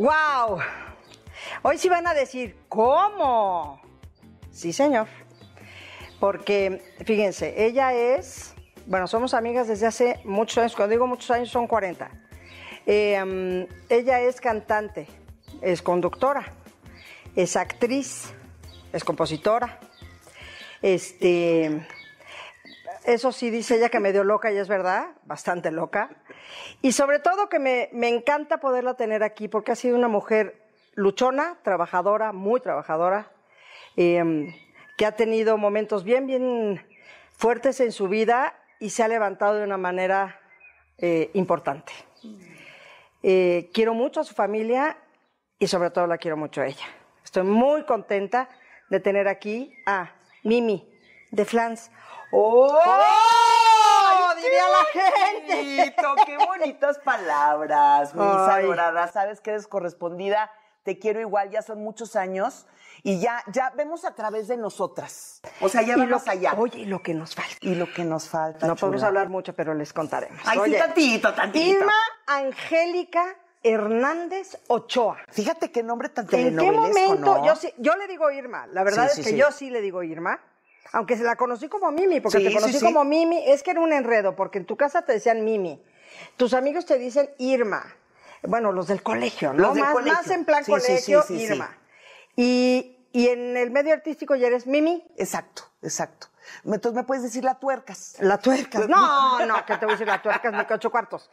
¡Wow! Hoy sí van a decir, ¿cómo? Sí, señor. Porque, fíjense, ella es, bueno, somos amigas desde hace muchos años, cuando digo muchos años son 40. Em, ella es cantante, es conductora, es actriz, es compositora, este, eso sí dice ella que me dio loca y es verdad, bastante loca. Y sobre todo que me, encanta poderla tener aquí porque ha sido una mujer luchona, trabajadora, muy trabajadora, em, que ha tenido momentos bien, bien fuertes en su vida y se ha levantado de una manera eh, importante. Eh, quiero mucho a su familia y sobre todo la quiero mucho a ella. Estoy muy contenta de tener aquí a Mimi de Flans. ¡Oh! Diría la gente. ¡Qué bonitas palabras, Luisa Dorada! Sabes que eres correspondida. Te quiero igual, ya son muchos años y ya, ya vemos a través de nosotras. O sea, ya vamos allá. Oye, y lo que nos falta. Y lo que nos falta. No podemos hablar mucho, pero les contaremos. Ay, sí, tantito, tantito. Irma Angélica Hernández Ochoa. Fíjate qué nombre tan ¿En qué momento? Yo, le digo Irma. La verdad es que yo sí le digo Irma. Aunque se la conocí como Mimi, porque te conocí como Mimi, es que era un enredo, porque en tu casa te decían Mimi, tus amigos te dicen Irma, bueno, los del colegio, ¿no? Los más, en plan colegio, Irma. Y, en el medio artístico ya eres Mimi. Exacto, exacto. Entonces me puedes decir la tuercas. La tuercas. No, no, que te voy a decir la tuercas mi que ocho cuartos.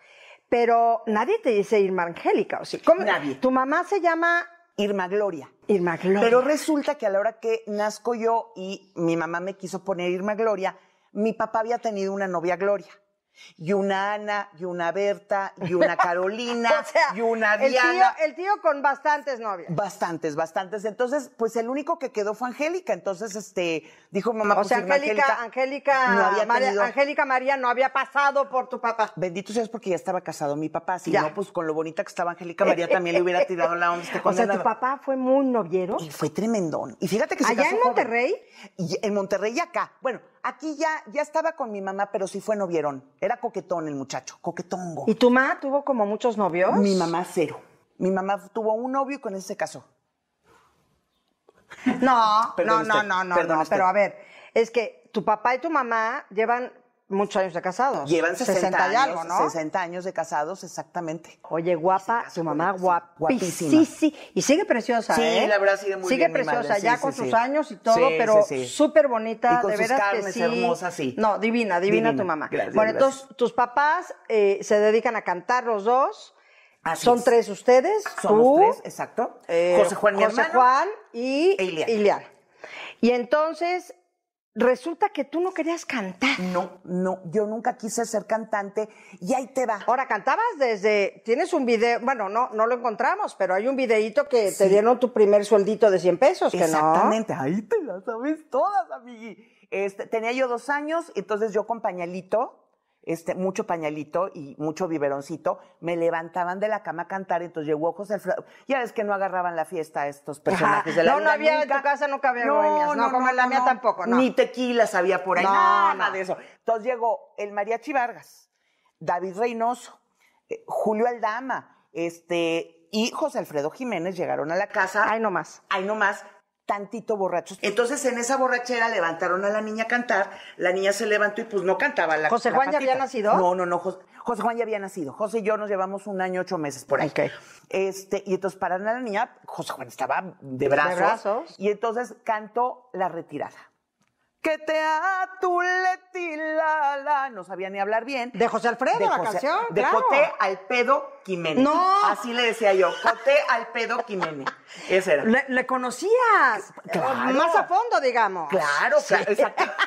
Pero nadie te dice Irma Angélica, ¿o Nadie. Tu mamá se llama Irma Gloria. Irma Gloria. Pero resulta que a la hora que nazco yo y mi mamá me quiso poner Irma Gloria, mi papá había tenido una novia Gloria y una Ana, y una Berta, y una Carolina, y una Diana. El tío, el tío, con bastantes novias. Bastantes, bastantes. Entonces, pues el único que quedó fue Angélica. Entonces, este, dijo mamá, o pues, sea, Angélica, Angélica, María, Angélica María no había pasado por tu papá. Bendito seas porque ya estaba casado mi papá. Si no, pues con lo bonita que estaba Angélica María también le hubiera tirado la onda. Este o sea, tu papá fue muy noviero. Y fue tremendón. Y fíjate que se ¿Allá en Monterrey? en Monterrey y acá. Bueno, aquí ya, ya estaba con mi mamá, pero sí fue novierón. Era coquetón el muchacho, coquetongo. ¿Y tu mamá tuvo como muchos novios? Mi mamá cero. Mi mamá tuvo un novio y con ese se casó. No, no, no, no, no, no, pero a ver, es que tu papá y tu mamá llevan muchos años de casados. Llevan 60, años, 60 años de casados, exactamente. Oye, guapa, su mamá guapísima. Sí, sí, y sigue preciosa, sí, ¿eh? la verdad sigue muy sigue bien, preciosa, ya con sus años y todo, pero súper bonita, y de sus veras que hermosa, sí. No, divina, divina, tu mamá. bueno, entonces tus papás eh, se dedican a cantar los dos. Son tres ustedes, Somos tú, tres, exacto. Eh, José Juan, mi José Juan y Ileana. Y entonces resulta que tú no querías cantar. No, no, yo nunca quise ser cantante y ahí te va. Ahora, cantabas desde, tienes un video, bueno, no, no lo encontramos, pero hay un videíto que te dieron tu primer sueldito de 100 pesos, que Exactamente, ahí te la sabes todas, amigui. Este, tenía yo dos años, entonces yo con pañalito, este, mucho pañalito y mucho biberoncito, me levantaban de la cama a cantar, entonces llegó José Alfredo. Ya ves que no agarraban la fiesta a estos personajes de la No, no había en tu casa, nunca había no, no, no, como en la mía tampoco, no. Ni tequila sabía por ahí, nada de eso. Entonces llegó el Mariachi Vargas, David Reynoso, eh, Julio Aldama, este, y José Alfredo Jiménez llegaron a la casa. Ay, nomás más. Ay, no tantito borrachos. Entonces, en esa borrachera levantaron a la niña a cantar, la niña se levantó y pues no cantaba la ¿José Juan ya había nacido? No, no, no, José, Juan ya había nacido. José y yo nos llevamos un año, ocho meses por ahí. Este, y entonces, a la niña, José Juan estaba de brazos, de brazos. Y entonces cantó La Retirada que te tu letilala no sabía ni hablar bien. De José Alfredo, de la canción. De Coté al pedo Quimene No. Así le decía yo, Coté al pedo Quimene Ese era. Le, conocías. Más a fondo, digamos. Claro, sí. exacto.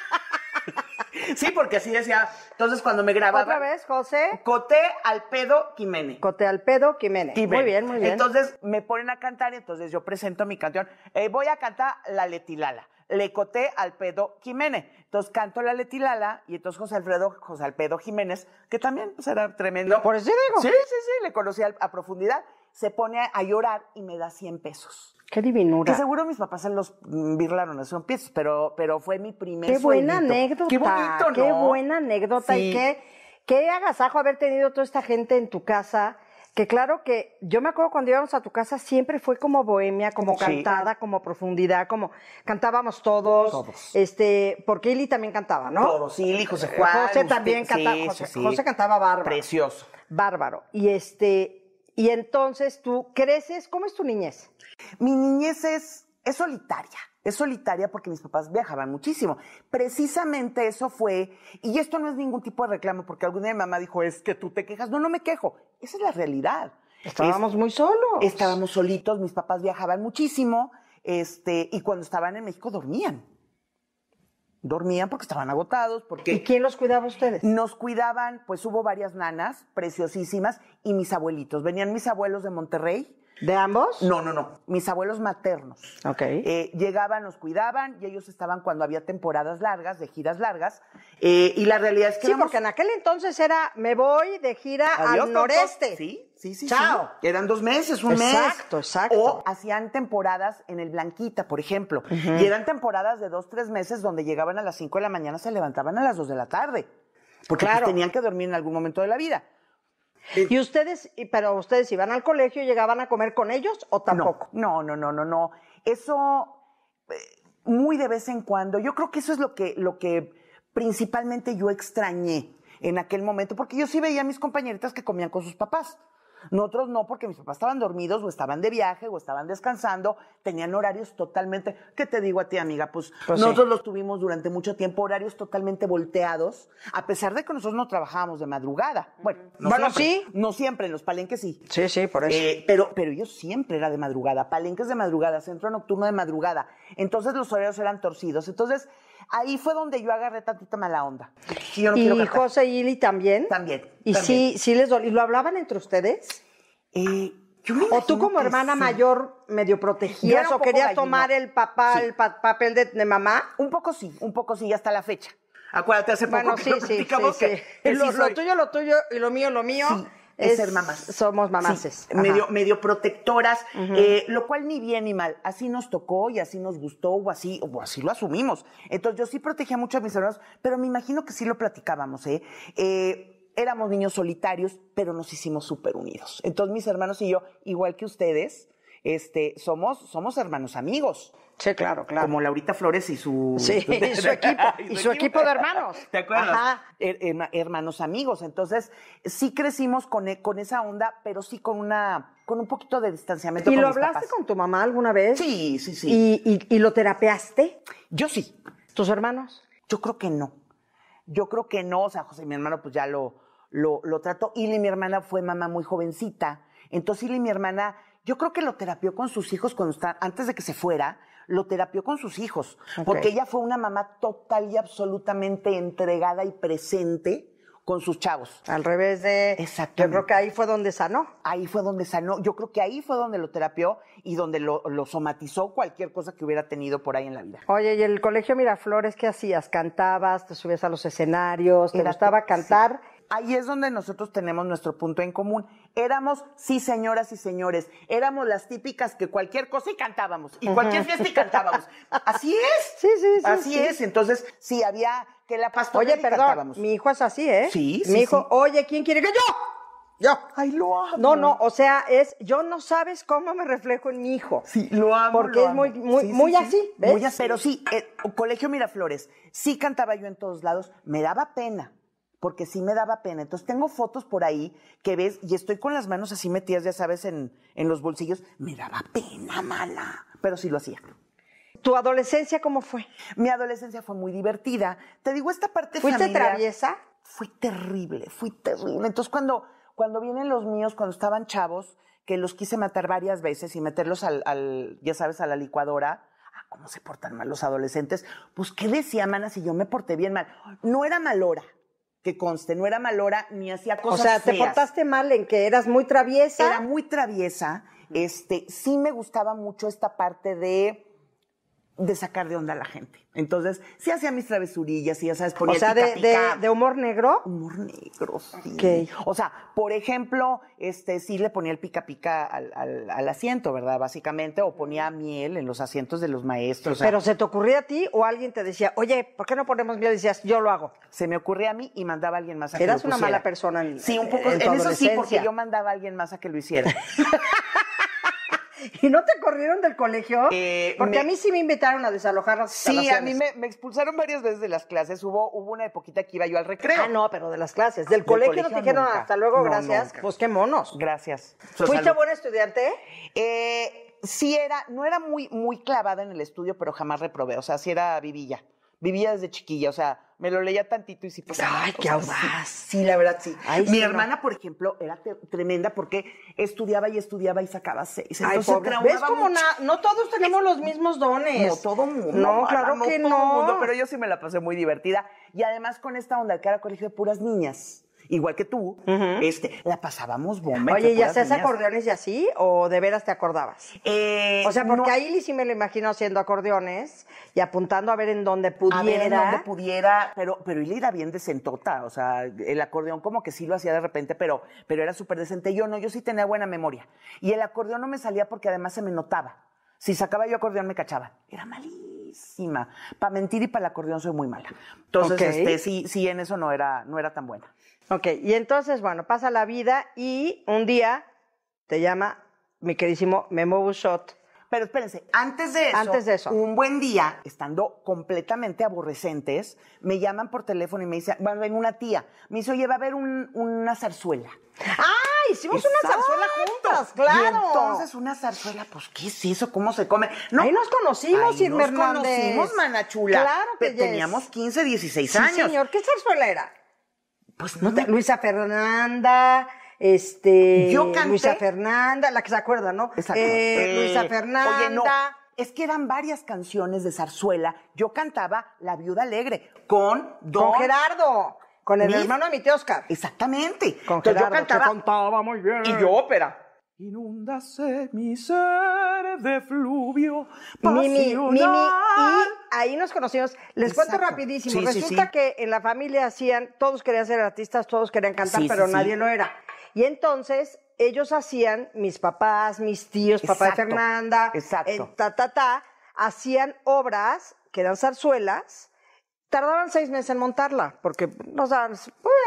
Sí, porque así decía. Entonces, cuando me grababa. Otra vez, José. Coté al pedo Quimene Coté al pedo Quimene Muy bien, muy bien. Entonces, me ponen a cantar y entonces yo presento mi canción. Eh, voy a cantar La Letilala le coté al pedo Jiménez. Entonces canto la letilala y entonces José Alfredo, José pedo Jiménez, que también será pues, tremendo. por eso digo. Sí, sí, sí, le conocí a, profundidad. Se pone a, llorar y me da 100 pesos. Qué divinura. Que seguro mis papás se los mm, birlaron a son pesos, pero, pero fue mi primer Qué buena anécdota. Qué bonito, ¿no? Qué buena anécdota y qué, qué agasajo haber tenido toda esta gente en tu casa que claro que yo me acuerdo cuando íbamos a tu casa siempre fue como bohemia, como cantada, como profundidad, como cantábamos todos. Todos. Este, porque Ili también cantaba, ¿no? Todos, Ili, José Juan. Eh, José también cantaba, José, sí. José, cantaba bárbaro. Precioso. Bárbaro. Y este, y entonces tú creces, ¿cómo es tu niñez? Mi niñez es, es solitaria. Es solitaria porque mis papás viajaban muchísimo. Precisamente eso fue, y esto no es ningún tipo de reclamo, porque alguna de mi mamá dijo, es que tú te quejas. No, no me quejo. Esa es la realidad. Estábamos muy solos. Estábamos solitos, mis papás viajaban muchísimo, este, y cuando estaban en México dormían. Dormían porque estaban agotados, porque... ¿Y quién los cuidaba ustedes? Nos cuidaban, pues hubo varias nanas preciosísimas y mis abuelitos. Venían mis abuelos de Monterrey, ¿De ambos? No, no, no. Mis abuelos maternos. Ok. Eh, llegaban, los cuidaban y ellos estaban cuando había temporadas largas, de giras largas. Eh, y la realidad es que. Sí, porque en aquel entonces era, me voy de gira al noreste. Sí, Sí, sí, Chao. Eran dos meses, un mes. Exacto, exacto. O hacían temporadas en el Blanquita, por ejemplo. Y eran temporadas de dos, tres meses donde llegaban a las cinco de la mañana, se levantaban a las dos de la tarde. Porque pues, tenían que dormir en algún momento de la vida. Y ustedes, pero ustedes iban al colegio, llegaban a comer con ellos o tampoco? No, no, no, no, no. Eso eh, muy de vez en cuando. Yo creo que eso es lo que, lo que principalmente yo extrañé en aquel momento, porque yo sí veía a mis compañeritas que comían con sus papás. Nosotros no, porque mis papás estaban dormidos o estaban de viaje o estaban descansando, tenían horarios totalmente, ¿qué te digo a ti amiga? Pues, pues nosotros los tuvimos durante mucho tiempo, horarios totalmente volteados, a pesar de que nosotros no trabajábamos de madrugada. Bueno, no sí. No siempre, en los palenques sí. Sí, sí, por eso. Eh, pero, pero yo siempre era de madrugada, palenques de madrugada, centro nocturno de madrugada. Entonces los horarios eran torcidos. Entonces Ahí fue donde yo agarré tantito mala onda. Y y José y Ili también. También. ¿Y sí, sí les ¿Y ¿Lo hablaban entre ustedes? Eh, yo o tú como hermana mayor medio protegías o querías tomar el papá, el papel de, mamá. Un poco sí, un poco sí, hasta la fecha. Acuérdate, hace poco que lo lo tuyo, lo tuyo y lo mío, lo mío es, ser mamás. Somos mamás. medio, medio protectoras, eh, lo cual ni bien ni mal. Así nos tocó y así nos gustó o así, o así lo asumimos. Entonces yo sí protegía mucho a mis hermanos, pero me imagino que sí lo platicábamos, ¿eh? eh éramos niños solitarios, pero nos hicimos súper unidos. Entonces mis hermanos y yo, igual que ustedes, este, somos, somos hermanos amigos. Sí, claro, claro. Como Laurita Flores y su, y su equipo, y su equipo de hermanos. ¿Te acuerdas? Ajá, er, hermanos amigos. Entonces, sí crecimos con, e, con esa onda, pero sí con una con un poquito de distanciamiento. ¿Y lo hablaste con tu mamá alguna vez? Sí, sí, sí. ¿Y, lo terapeaste? Yo sí. ¿Tus hermanos? Yo creo que no. Yo creo que no. O sea, José, mi hermano, pues ya lo, lo, lo trató. Y mi hermana fue mamá muy jovencita. Entonces, y mi hermana yo creo que lo terapió con sus hijos cuando antes de que se fuera, lo terapió con sus hijos, porque ella fue una mamá total y absolutamente entregada y presente con sus chavos. Al revés de... Exacto. Yo creo que ahí fue donde sanó. Ahí fue donde sanó. Yo creo que ahí fue donde lo terapió y donde lo, somatizó cualquier cosa que hubiera tenido por ahí en la vida. Oye, ¿y el colegio Miraflores qué hacías? ¿Cantabas? ¿Te subías a los escenarios? ¿Te gustaba cantar? ahí es donde nosotros tenemos nuestro punto en común. Éramos, sí, señoras y señores, éramos las típicas que cualquier cosa y cantábamos, y cualquier fiesta y cantábamos. Así es. Sí, sí, sí. Así es. Entonces, sí, había que la pastora. Oye, perdón, mi hijo es así, ¿eh? Sí, sí. Mi hijo, oye, ¿quién quiere que yo? Yo. Ay, lo amo. No, no, o sea, es, yo no sabes cómo me reflejo en mi hijo. Sí, lo amo. Porque es muy, muy, muy así, ¿ves? Muy así. Pero sí, eh, Colegio Miraflores, sí cantaba yo en todos lados, me daba pena porque sí me daba pena. Entonces tengo fotos por ahí que ves y estoy con las manos así metidas, ya sabes, en, en los bolsillos. Me daba pena, mala, pero sí lo hacía. ¿Tu adolescencia cómo fue? Mi adolescencia fue muy divertida. Te digo, esta parte ¿Fuiste traviesa? Fue terrible, fui terrible. Entonces cuando, cuando vienen los míos, cuando estaban chavos, que los quise matar varias veces y meterlos al, ya sabes, a la licuadora, ah, cómo se portan mal los adolescentes, pues qué decía, mana, si yo me porté bien mal. No era mal hora que conste, no era malora ni hacía cosas. O sea, te portaste mal en que eras muy traviesa. Era muy traviesa. Este, sí me gustaba mucho esta parte de de sacar de onda a la gente. Entonces, sí hacía mis travesurillas, y, ya sabes, ponía O sea, de, De, humor negro. Humor negro, sí. O sea, por ejemplo, este, sí le ponía el pica pica al, asiento, ¿verdad? Básicamente, o ponía miel en los asientos de los maestros. Pero ¿se te ocurría a ti o alguien te decía, oye, ¿por qué no ponemos miel? Y decías, yo lo hago. Se me ocurría a mí y mandaba a alguien más a que lo hiciera. Eras una mala persona en Sí, un poco. En, en eso sí, porque yo mandaba a alguien más a que lo hiciera. ¿Y no te corrieron del colegio? Eh, Porque a mí sí me invitaron a desalojar Sí, a mí me, expulsaron varias veces de las clases. Hubo, hubo una época que iba yo al recreo. Ah, no, pero de las clases. Del, colegio, no te dijeron hasta luego, gracias. Pues qué monos. Gracias. ¿Fuiste estudiante? Eh, sí era, no era muy, muy clavada en el estudio, pero jamás reprobé. O sea, sí era vivilla. Vivía desde chiquilla, o sea me lo leía tantito y sí pues, ¡Ay, qué audaz! sí, la verdad, sí. Mi hermana, por ejemplo, era tremenda porque estudiaba y estudiaba y sacaba seis. Entonces, ¿Ves como no todos tenemos los mismos dones? No, todo mundo. No, claro todo Mundo, pero yo sí me la pasé muy divertida. Y además con esta onda que era colegio de puras niñas igual que tú, este, la pasábamos bomba. Oye, ¿y hacías acordeones y así? ¿O de veras te acordabas? Eh, o sea, porque ahí sí me lo imagino haciendo acordeones y apuntando a ver en dónde pudiera. A ver en dónde pudiera, pero, pero era bien decentota, o sea, el acordeón como que sí lo hacía de repente, pero, pero era súper decente. Yo no, yo sí tenía buena memoria. Y el acordeón no me salía porque además se me notaba. Si sacaba yo acordeón me cachaba. Era malísima. Para mentir y para el acordeón soy muy mala. Entonces, este, sí, sí, en eso no era, no era tan buena. Ok, y entonces, bueno, pasa la vida y un día te llama mi queridísimo Memo Bushot. Pero espérense, antes de, eso, antes un buen día, estando completamente aborrecentes, me llaman por teléfono y me dicen, bueno, ven una tía. Me dice, oye, va a haber una zarzuela. ¡Ah! Hicimos una zarzuela juntas, claro. entonces una zarzuela, pues, ¿qué es eso? ¿Cómo se come? No, ahí nos conocimos, ahí nos conocimos, manachula. Claro que Teníamos 15, 16 sí, años. señor, ¿qué zarzuela era? Pues no te... Luisa Fernanda, este... Luisa Fernanda, la que se acuerda, ¿no? Exacto. Eh, Luisa Fernanda. Es que eran varias canciones de zarzuela. Yo cantaba La Viuda Alegre con Don... Con Gerardo. Con el hermano de mi tío Oscar. Exactamente. Con Gerardo, yo cantaba, muy bien. Y yo ópera. Inúndase mi ser de fluvio Mimi, Mimi, y ahí nos conocimos. Les cuento rapidísimo. Resulta que en la familia hacían, todos querían ser artistas, todos querían cantar, pero nadie lo era. Y entonces ellos hacían, mis papás, mis tíos, papá de Fernanda, ta, hacían obras que eran zarzuelas, tardaban seis meses en montarla, porque nos daban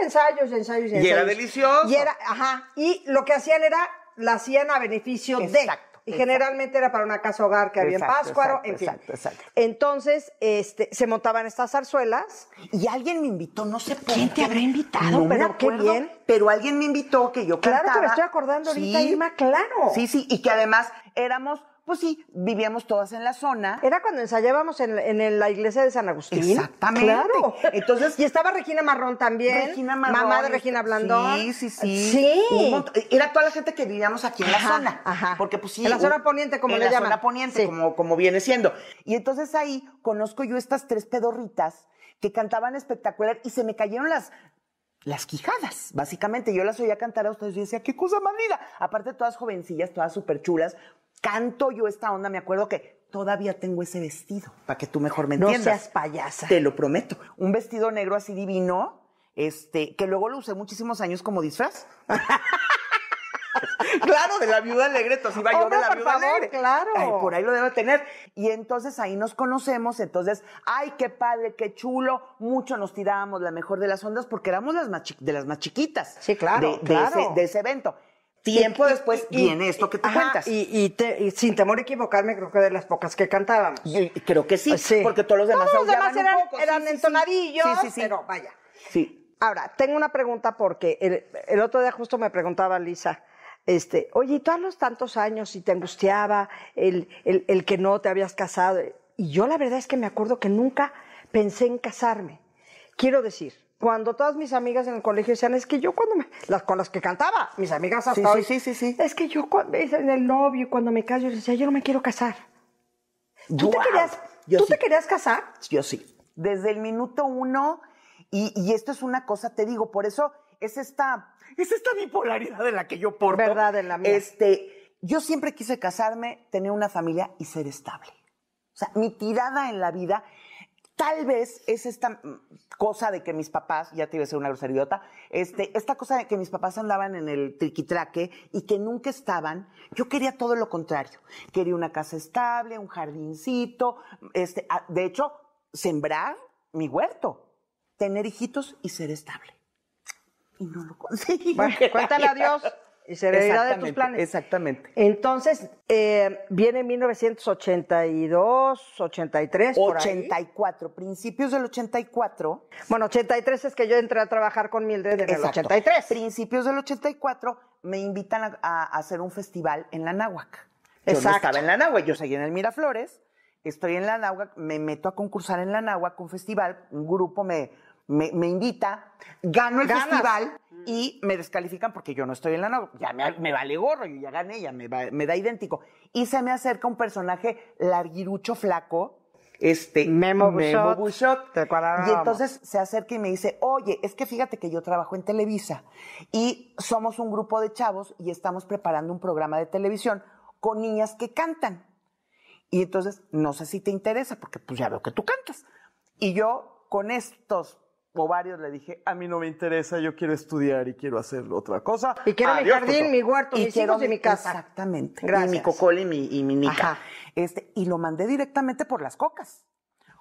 ensayos, ensayos, ensayos. Y era delicioso. ajá, y lo que hacían era la hacían a beneficio de. Exacto. Y generalmente era para una casa hogar que había en Páscuaro, en Exacto, exacto. Entonces, este, se montaban estas zarzuelas. Y alguien me invitó, no sé por ¿Quién te habrá invitado? No pero qué bien. Pero alguien me invitó que yo claro Claro que me estoy acordando ahorita, claro. Sí, sí, y que además éramos pues sí, vivíamos todas en la zona. Era cuando ensayábamos en, la iglesia de San Agustín. Exactamente. Claro. Entonces, y estaba Regina Marrón también. Regina Marrón. Mamá de este, Regina Blandón. Sí, sí, sí. Sí. Era toda la gente que vivíamos aquí en la zona. Ajá. Porque pues sí. En la zona poniente, como le en la zona poniente, como, como viene siendo. Y entonces ahí conozco yo estas tres pedorritas que cantaban espectacular y se me cayeron las, las quijadas, básicamente. Yo las oía cantar a ustedes y decía, qué cosa más Aparte, todas jovencillas, todas súper chulas, canto yo esta onda, me acuerdo que todavía tengo ese vestido, para que tú mejor me entiendas. No seas payasa. Te lo prometo. Un vestido negro así divino, este, que luego lo usé muchísimos años como disfraz. claro, de la viuda alegre, entonces va yo de la viuda alegre. Claro. por ahí lo debe tener. Y entonces ahí nos conocemos, entonces, ay, qué padre, qué chulo. Mucho nos tirábamos la mejor de las ondas porque éramos las más de las más chiquitas. Sí, claro. de ese evento. Tiempo después y, viene esto que tú cuentas. Y, sin temor a equivocarme, creo que de las pocas que cantábamos. creo que pues sí, porque todos los demás, eran, un eran entonadillos, pero vaya. Sí. Ahora, tengo una pregunta porque el, otro día justo me preguntaba Lisa, este, oye, tú a los tantos años y te angustiaba el, el, el que no te habías casado. Y yo la verdad es que me acuerdo que nunca pensé en casarme. Quiero decir, cuando todas mis amigas en el colegio decían, es que yo cuando me... Las, con las que cantaba, mis amigas hasta sí, hoy. Sí, sí, sí, sí. Es que yo cuando en el novio, cuando me caso, yo decía, yo no me quiero casar. ¿Tú, te, querías, ah, te casar? Yo sí. Desde el minuto uno, y, y esto es una cosa, te digo, por eso es esta, es esta bipolaridad de la que yo porto. Verdad, en la mía. Este, yo siempre quise casarme, tener una familia y ser estable. O sea, mi tirada en la vida Tal vez es esta mm, cosa de que mis papás, ya te iba a ser una groseridota, este, esta cosa de que mis papás andaban en el triquitraque y que nunca estaban. Yo quería todo lo contrario. Quería una casa estable, un jardincito, este, ah, de hecho, sembrar mi huerto, tener hijitos y ser estable. Y no lo conseguí. cuéntale a Dios y servidumbre de tus planes. Exactamente. Entonces, eh, viene 1982, 83, 84, principios del 84. Bueno, 83 es que yo entré a trabajar con Mildred en el 83. Principios del 84 me invitan a, hacer un festival en la Náhuac. Exacto. no estaba en la Náhuac, yo seguí en el Miraflores, estoy en la Náhuac, me meto a concursar en la Náhuac, un festival, un grupo me me, invita, gano el festival mm. y me descalifican porque yo no estoy en la novia, Ya me, vale gorro, yo ya gané, ya me, da idéntico. Y se me acerca un personaje larguirucho, flaco, este, Memo Bushot. Y entonces se acerca y me dice, oye, es que fíjate que yo trabajo en Televisa y somos un grupo de chavos y estamos preparando un programa de televisión con niñas que cantan. Y entonces, no sé si te interesa, porque pues ya veo que tú cantas. Y yo con estos o varios le dije, a mí no me interesa, yo quiero estudiar y quiero hacer otra cosa. Y quiero mi jardín, mi huerto, y mis hijos y mi casa. Exactamente. Gracias. Y mi cocol y mi, Este, y lo mandé directamente por las cocas.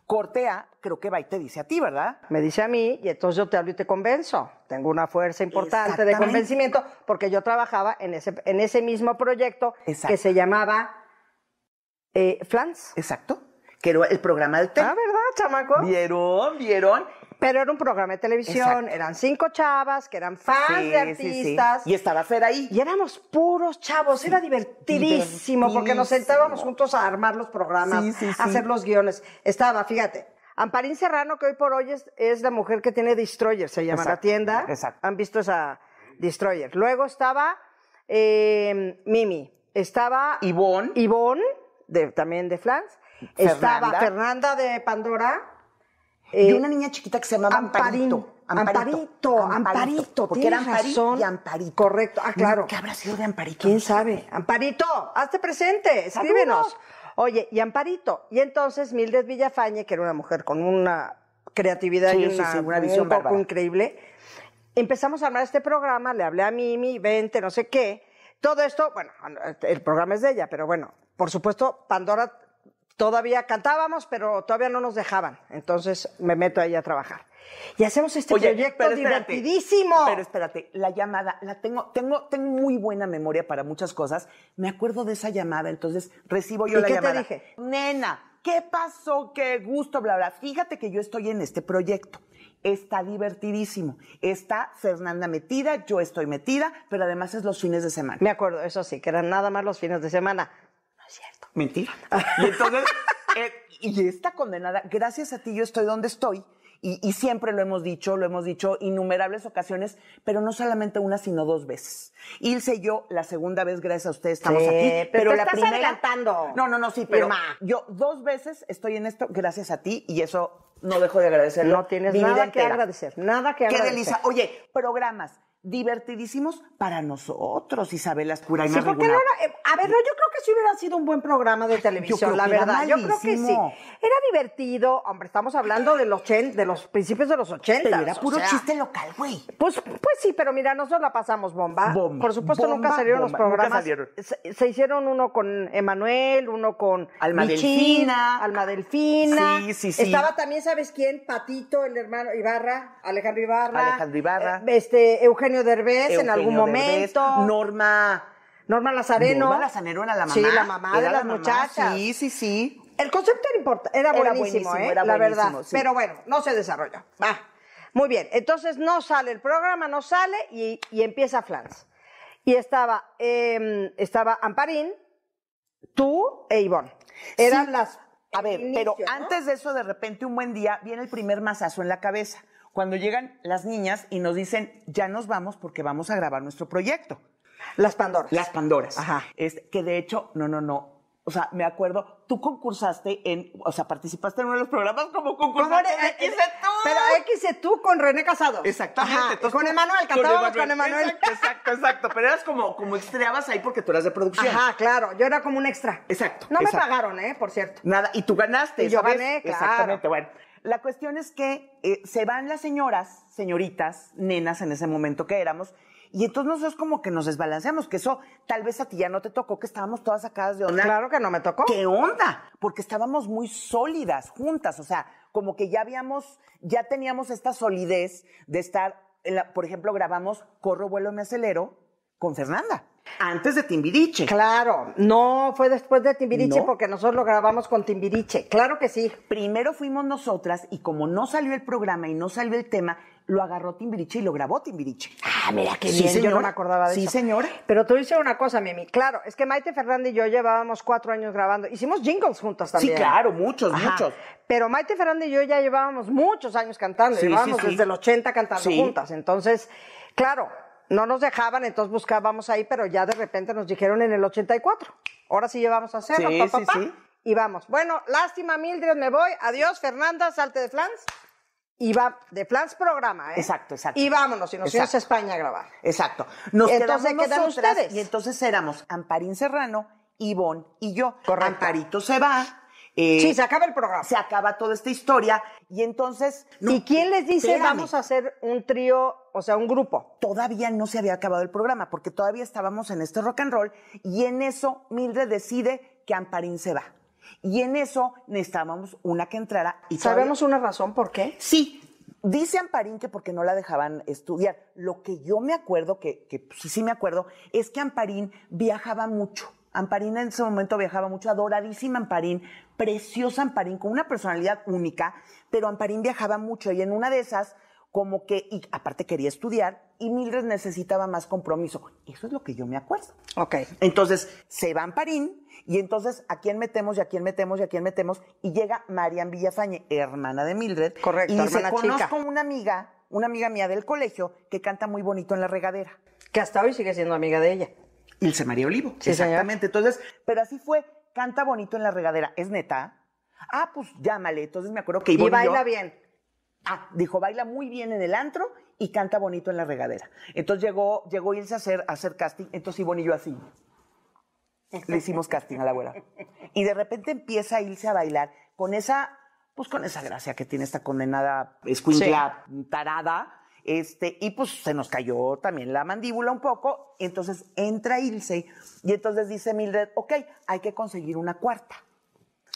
Cortea, creo que va y te dice a ti, ¿verdad? Me dice a mí y entonces yo te hablo y te convenzo. Tengo una fuerza importante de convencimiento porque yo trabajaba en ese, en ese mismo proyecto que se llamaba eh, Flans. Exacto. Que era el programa del té. Ah, ¿verdad, chamaco? Vieron, vieron. Pero era un programa de televisión, eran cinco chavas que eran fans de artistas. Y estaba Fer ahí. Y éramos puros chavos, era divertidísimo, porque nos sentábamos juntos a armar los programas, a hacer los guiones. Estaba, fíjate, Amparín Serrano, que hoy por hoy es, es la mujer que tiene Destroyer, se llama la tienda. Exacto. Han visto esa Destroyer. Luego estaba em, Mimi, estaba Yvonne. Yvonne, también de Flans, estaba Fernanda de Pandora eh, de una niña chiquita que se llamaba Amparito. Amparito, Amparito, porque era Amparito Amparito. Correcto, ah, claro. ¿Qué habrá sido de Amparito? ¿Quién sabe? Amparito, hazte presente, escríbenos. Oye, y Amparito. Y entonces Mildred Villafañe, que era una mujer con una creatividad y una, visión un poco increíble, empezamos a armar este programa, le hablé a Mimi, vente, no sé qué. Todo esto, bueno, el programa es de ella, pero bueno, por supuesto, Pandora todavía cantábamos, pero todavía no nos dejaban. Entonces me meto ahí a trabajar. Y hacemos este proyecto divertidísimo. Pero espérate, la llamada, la tengo, tengo, tengo muy buena memoria para muchas cosas. Me acuerdo de esa llamada, entonces recibo yo ¿Y la qué Te dije? Nena, ¿qué pasó? Qué gusto, bla, bla. Fíjate que yo estoy en este proyecto. Está divertidísimo. Está Fernanda metida, yo estoy metida, pero además es los fines de semana. Me acuerdo, eso sí, que eran nada más los fines de semana. No es cierto mentira. Y entonces, eh, y esta condenada, gracias a ti yo estoy donde estoy. Y, siempre lo hemos dicho, lo hemos dicho innumerables ocasiones, pero no solamente una, sino dos veces. Ilse y yo, la segunda vez, gracias a ustedes, estamos aquí. Pero, la primera. Adelantando. No, no, no, sí, pero yo dos veces estoy en esto, gracias a ti, y eso no dejo de agradecer, No tienes nada que agradecer, nada que agradecer. Qué delicia. Oye, programas divertidísimos para nosotros, Isabel Ascura. Y sí, eh, a ver, yo creo que sí hubiera sido un buen programa de televisión, la verdad. Yo creo que sí. Era divertido, hombre, estamos hablando de los, de los principios de los 80. era puro chiste local, güey. Pues, pues sí, pero mira, nosotros la pasamos bomba. bomba Por supuesto, nunca salieron los programas. Se, hicieron uno con Emanuel, uno con Alma Delfina. Alma Delfina. Sí, sí, sí. Estaba también, ¿sabes quién? Patito, el hermano Ibarra, Alejandro Ibarra. Alejandro Ibarra. Eh, este, Eugenio Eugenio Derbez en algún momento. Norma. Norma Lazareno. Norma Lazareno la mamá. Sí, la mamá de las muchachas. Sí, sí, sí. El concepto era, importante, era, era buenísimo, ¿eh? la verdad. Pero bueno, no se desarrolló. va, muy bien, entonces no sale el programa, no sale y, empieza Flans. Y estaba, em, estaba Amparín, tú e Ivonne. Eran las... A ver, pero antes de eso, de repente, un buen día, viene el primer masazo en la cabeza cuando llegan las niñas y nos dicen, ya nos vamos porque vamos a grabar nuestro proyecto. Las Pandoras. Las Pandoras. Ajá. Es que de hecho, no, no, no. O sea, me acuerdo, tú concursaste en, o sea, participaste en uno de los programas como concursante de Tú. Pero X Tú con René Casado. Exactamente. con Emanuel, cantábamos con Emanuel. Exacto, exacto, Pero eras como, como estreabas ahí porque tú eras de producción. Ajá, claro. Yo era como un extra. Exacto. No me pagaron, ¿eh? Por cierto. Nada. Y tú ganaste. yo gané, Exactamente. Bueno. La cuestión es que eh, se van las señoras, señoritas, nenas en ese momento que éramos, y entonces nosotros como que nos desbalanceamos, que eso tal vez a ti ya no te tocó, que estábamos todas sacadas de onda. Claro que no me tocó. ¿Qué onda? Porque estábamos muy sólidas juntas, o sea, como que ya habíamos, ya teníamos esta solidez de estar, por ejemplo, grabamos Corro, vuelo, me acelero con Fernanda. Antes de Timbiriche. Claro, no fue después de Timbiriche porque nosotros lo grabamos con Timbiriche, claro que sí. Primero fuimos nosotras y como no salió el programa y no salió el tema, lo agarró Timbiriche y lo grabó Timbiriche. Ah, mira qué bien, yo no me acordaba de sí, eso. Sí, señora. Pero tú dices una cosa, Mimi, claro, es que Maite Fernández y yo llevábamos cuatro años grabando, hicimos jingles juntas también. Sí, claro, muchos, muchos. Pero Maite Fernández y yo ya llevábamos muchos años cantando, sí, llevábamos desde el 80 cantando juntas, entonces... Claro, no nos dejaban, entonces buscábamos ahí, pero ya de repente nos dijeron en el 84. Ahora sí llevamos a hacerlo, papá. Y vamos. Bueno, lástima, Mildred, me voy. Adiós, Fernanda, salte de Flans. Y va de Flans programa, ¿eh? Exacto, exacto. Y vámonos, y nos fuimos a España a grabar. Exacto. Nos entonces quedan ustedes. Y entonces éramos Amparín Serrano, Ivonne y yo. Corran. Amparito se va sí, eh, se acaba el programa. Se acaba toda esta historia y entonces... ¿Y quién les dice vamos a hacer un trío, o sea, un grupo? Todavía no se había acabado el programa porque todavía estábamos en este rock and roll y en eso Mildred decide que Amparín se va. Y en eso necesitábamos una que entrara. Y ¿Sabemos una razón por qué? Sí. Dice Amparín que porque no la dejaban estudiar. Lo que yo me acuerdo, que, que sí, sí me acuerdo, es que Amparín viajaba mucho Amparín en ese momento viajaba mucho, adoradísima Amparín, preciosa Amparín, con una personalidad única, pero Amparín viajaba mucho y en una de esas, como que, y aparte quería estudiar, y Mildred necesitaba más compromiso. Eso es lo que yo me acuerdo. Ok. Entonces, se va Amparín, y entonces, ¿a quién metemos, y a quién metemos, y a quién metemos? Y llega Marian Villafañe, hermana de Mildred. Correcto, y se conozco una amiga, una amiga mía del colegio, que canta muy bonito en la regadera. Que hasta hoy sigue siendo amiga de ella. Ilse María Olivo. Exactamente. Entonces, pero así fue. Canta bonito en la regadera. ¿Es neta? Ah, pues llámale. Entonces me acuerdo que Y baila bien. Ah, dijo, baila muy bien en el antro y canta bonito en la regadera. Entonces llegó, llegó Ilse a hacer, a hacer casting. Entonces Ivonne y yo así. Le hicimos casting a la abuela. Y de repente empieza Ilse a bailar con esa, pues con esa gracia que tiene esta condenada escuincla tarada este, y pues se nos cayó también la mandíbula un poco. Entonces entra Ilse y entonces dice Mildred, ok, hay que conseguir una cuarta.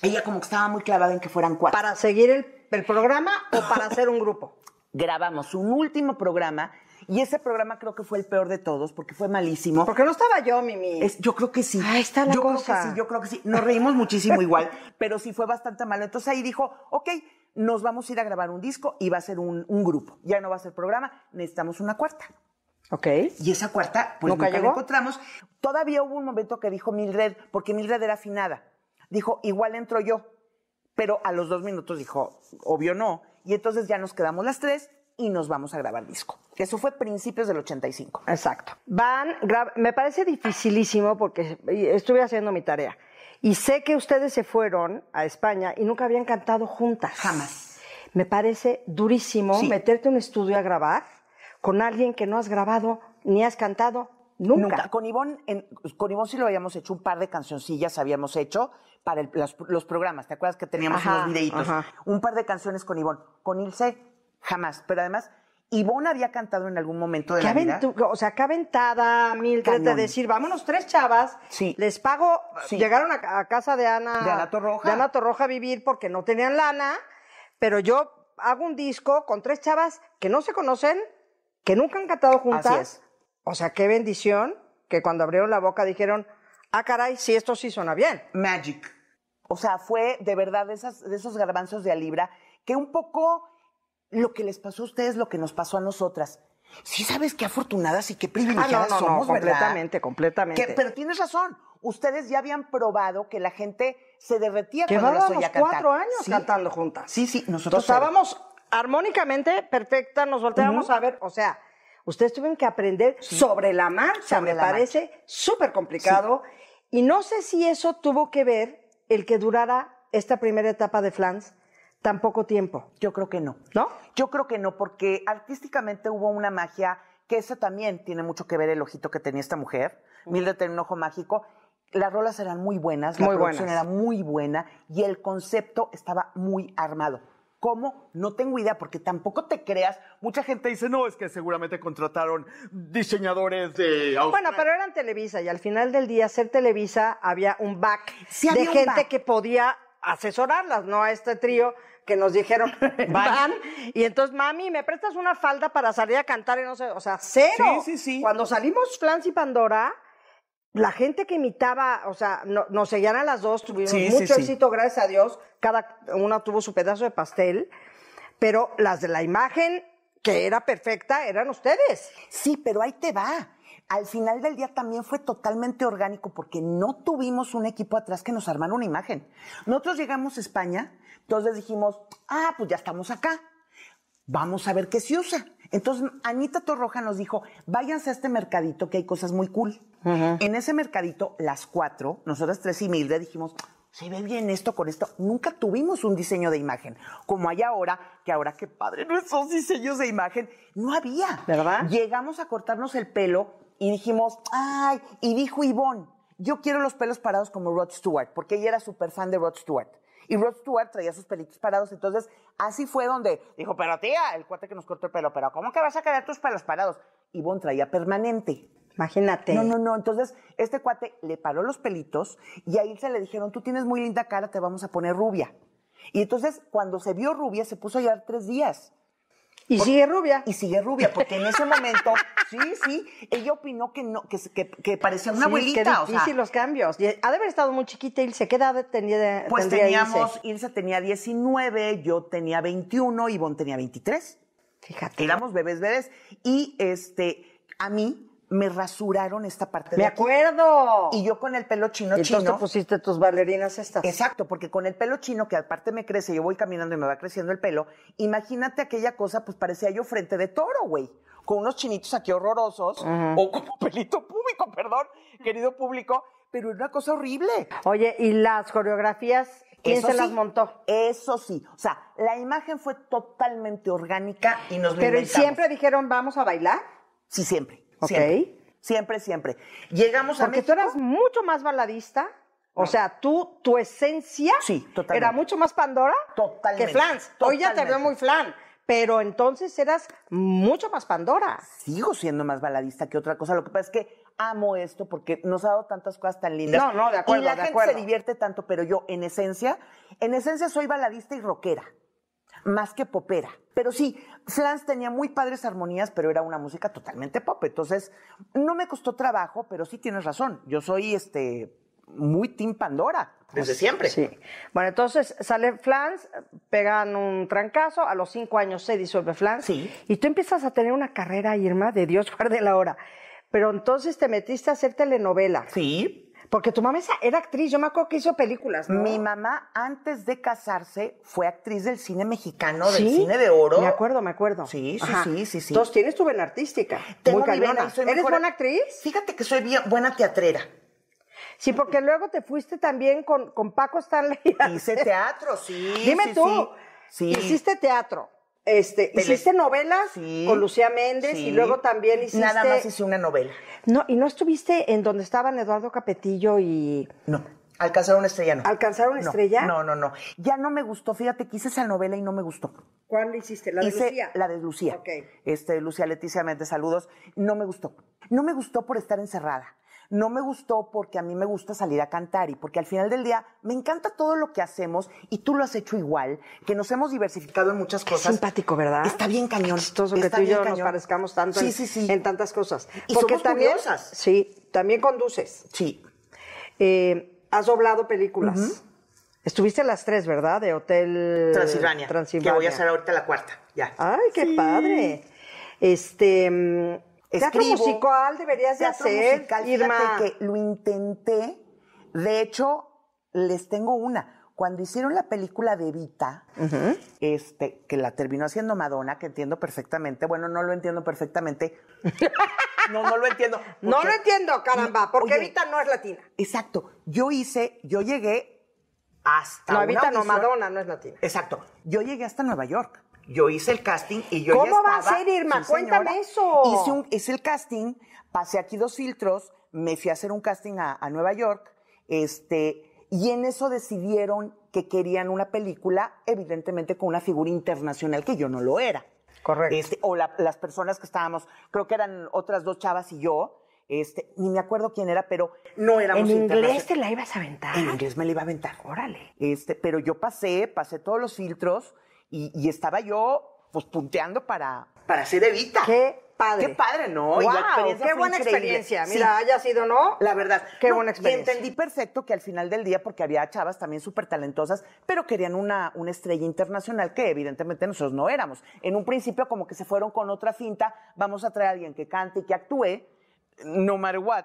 Ella como que estaba muy clavada en que fueran cuatro. ¿Para seguir el, programa o para hacer un grupo? Grabamos un último programa y ese programa creo que fue el peor de todos porque fue malísimo. Porque no estaba yo, Mimi. yo creo que sí. Ahí está la yo cosa. sí, yo creo que sí. Nos reímos muchísimo igual, pero sí fue bastante malo. Entonces ahí dijo, ok, nos vamos a ir a grabar un disco y va a ser un, grupo. Ya no va a ser programa, necesitamos una cuarta. Ok. Y esa cuarta, pues nunca, la encontramos. Todavía hubo un momento que dijo Milred, porque Milred era afinada. Dijo, igual entro yo. Pero a los dos minutos dijo, obvio no. Y entonces ya nos quedamos las tres y nos vamos a grabar disco. Eso fue principios del 85. Exacto. Van, me parece dificilísimo porque estuve haciendo mi tarea. Y sé que ustedes se fueron a España y nunca habían cantado juntas. Jamás. Me parece durísimo meterte en un estudio a grabar con alguien que no has grabado ni has cantado nunca. Con Ivonne, con sí lo habíamos hecho, un par de cancioncillas habíamos hecho para los, programas. ¿Te acuerdas que teníamos unos videitos? Un par de canciones con Ivonne. Con Ilse, jamás. Pero además, Ivonne había cantado en algún momento de la vida. O sea, qué aventada, de decir, vámonos tres chavas, sí. les pago, llegaron a, casa de Ana, de Ana Torroja. De Ana Torroja a vivir porque no tenían lana, pero yo hago un disco con tres chavas que no se conocen, que nunca han cantado juntas. Así es. O sea, qué bendición que cuando abrieron la boca dijeron, ah, caray, sí, esto sí suena bien. Magic. O sea, fue de verdad de esos garbanzos de Alibra que un poco lo que les pasó a ustedes, lo que nos pasó a nosotras. Sí sabes qué afortunadas y qué ah, privilegiadas no, no, somos, completamente, completamente. pero tienes razón. Ustedes ya habían probado que la gente se derretía cuando cuatro años sí. cantando juntas. Sí, sí, nosotros estábamos armónicamente perfecta, nos volteábamos a ver, o sea, ustedes tuvieron que aprender sobre la marcha, me parece súper complicado. Y no sé si eso tuvo que ver el que durara esta primera etapa de Flans tan poco tiempo. Yo creo que no. ¿No? Yo creo que no, porque artísticamente hubo una magia que eso también tiene mucho que ver el ojito que tenía esta mujer. Mildred tenía un ojo mágico. Las rolas eran muy buenas, la producción era muy buena y el concepto estaba muy armado. ¿Cómo? No tengo idea, porque tampoco te creas. Mucha gente dice, no, es que seguramente contrataron diseñadores de Bueno, pero eran Televisa y al final del día, ser Televisa había un back de gente que podía asesorarlas, no a este trío que nos dijeron van. Y entonces, mami, ¿me prestas una falda para salir a cantar? Y no sé, o sea, cero. Sí, sí, sí. Cuando salimos Flans y Pandora, la gente que imitaba, o sea, nos seguían a las dos, tuvimos mucho éxito, gracias a Dios, cada una tuvo su pedazo de pastel, pero las de la imagen que era perfecta eran ustedes. Sí, pero ahí te va. Al final del día también fue totalmente orgánico porque no tuvimos un equipo atrás que nos armara una imagen. Nosotros llegamos a España entonces dijimos, ah, pues ya estamos acá. Vamos a ver qué se usa. Entonces, Anita Torroja nos dijo, váyanse a este mercadito que hay cosas muy cool. En ese mercadito, las cuatro, nosotras tres y Milde dijimos, se ve bien esto con esto. Nunca tuvimos un diseño de imagen como hay ahora, que ahora qué padre nuestros diseños de imagen. No había. ¿Verdad? Llegamos a cortarnos el pelo y dijimos, ay, y dijo Ivonne, yo quiero los pelos parados como Rod Stewart, porque ella era súper fan de Rod Stewart. Y Rod Stewart traía sus pelitos parados. Entonces, así fue donde dijo, pero tía, el cuate que nos cortó el pelo, pero ¿cómo que vas a quedar tus pelos parados? Y Bon traía permanente. Imagínate. No, no, no. Entonces, este cuate le paró los pelitos y ahí se le dijeron, tú tienes muy linda cara, te vamos a poner rubia. Y entonces, cuando se vio rubia, se puso a llorar tres días. Y sigue rubia. Y sigue rubia, porque en ese momento, sí, sí, ella opinó que no, que, que, parecía una abuelita. Sí, sí, los cambios. Ha de haber estado muy chiquita, Ilse. ¿Qué edad tenía? Pues teníamos, Ilse? tenía 19, yo tenía 21, Ivonne tenía 23. Fíjate. Éramos bebés, bebés. Y este, a mí me rasuraron esta parte de acuerdo! Y yo con el pelo chino Y chino. pusiste tus bailarinas estas. Exacto, porque con el pelo chino, que aparte me crece, yo voy caminando y me va creciendo el pelo, imagínate aquella cosa, pues parecía yo frente de toro, güey. Con unos chinitos aquí horrorosos, o como pelito público, perdón, querido público, pero era una cosa horrible. Oye, ¿y las coreografías ¿Quién se las montó? Eso sí. O sea, la imagen fue totalmente orgánica y nos lo Pero siempre dijeron, vamos a bailar. Sí, siempre. Ok, Siempre, siempre. Llegamos a México. tú eras mucho más baladista. O ah. sea, tú, tu esencia sí, era mucho más Pandora totalmente, que Flans. Hoy ya te veo muy Flan, pero entonces eras mucho más Pandora. Sigo siendo más baladista que otra cosa. Lo que pasa es que amo esto porque nos ha dado tantas cosas tan lindas. No, no, de acuerdo. Y la gente se divierte tanto, pero yo en esencia, en esencia soy baladista y rockera más que popera. Pero sí, Flans tenía muy padres armonías, pero era una música totalmente pop. Entonces, no me costó trabajo, pero sí tienes razón. Yo soy este muy Team Pandora. Desde siempre. Sí. Bueno, entonces sale Flans, pegan un trancazo, a los cinco años se disuelve Flans. Sí. Y tú empiezas a tener una carrera, Irma, de Dios guarde la hora. Pero entonces te metiste a hacer telenovela. Sí. Porque tu mamá era actriz, yo me acuerdo que hizo películas. Mi mamá, antes de casarse, fue actriz del cine mexicano, del cine de oro. Me acuerdo, me acuerdo. Sí, sí, sí, sí, sí. Entonces tienes tu buena artística. Tengo muy mi ¿Eres buena actriz? Fíjate que soy buena teatrera. Sí, porque luego te fuiste también con, Paco Stanley. Hice teatro, sí. Dime tú, hiciste teatro. Este, hiciste novelas con Lucía Méndez y luego también hiciste. Nada más hice una novela. No, y no estuviste en donde estaban Eduardo Capetillo y. No. Alcanzar una estrella, no. ¿Alcanzar una estrella? No, no, no. Ya no me gustó, fíjate, quise esa novela y no me gustó. ¿Cuál hiciste? ¿La de Lucía? La de Lucía. Ok. Este, Lucía Leticia Méndez, saludos. No me gustó. No me gustó por estar encerrada no me gustó porque a mí me gusta salir a cantar y porque al final del día me encanta todo lo que hacemos y tú lo has hecho igual, que nos hemos diversificado en muchas cosas. simpático, ¿verdad? Está bien cañón. que tú y yo nos parezcamos tanto en, sí, sí. tantas cosas. Y porque también, curiosas. Sí, también conduces. Sí. Eh, has doblado películas. Estuviste las tres, ¿verdad? De Hotel Transilvania, Transilvania, Que voy a hacer ahorita la cuarta, ya. Ay, qué padre. Este, mm, Escribo, teatro musical deberías de hacer, musical, Irma. que lo intenté. De hecho, les tengo una. Cuando hicieron la película de Evita, este, que la terminó haciendo Madonna, que entiendo perfectamente, bueno, no lo entiendo perfectamente. no, no lo entiendo. No lo entiendo, caramba, porque Evita no es latina. Exacto. Yo hice, yo llegué hasta. No, Evita no, Madonna no es latina. Exacto. Yo llegué hasta Nueva York yo hice el casting y yo ¿Cómo va a ser, Irma? Cuéntame eso. Hice, el casting, pasé aquí dos filtros, me fui a hacer un casting a, Nueva York, este, y en eso decidieron que querían una película, evidentemente con una figura internacional que yo no lo era. Correcto. Este, o las personas que estábamos, creo que eran otras dos chavas y yo, este, ni me acuerdo quién era, pero no éramos ¿En inglés te la ibas a aventar? En inglés me la iba a aventar. Órale. Este, pero yo pasé, pasé todos los filtros, y, estaba yo pues punteando para, para ser Evita. ¿Qué? Padre. Qué padre, ¿no? qué buena experiencia. Mira, haya sido, ¿no? La verdad. Qué buena experiencia. Y entendí perfecto que al final del día, porque había chavas también súper talentosas, pero querían una, una estrella internacional que evidentemente nosotros no éramos. En un principio como que se fueron con otra cinta, vamos a traer a alguien que cante y que actúe, no matter what.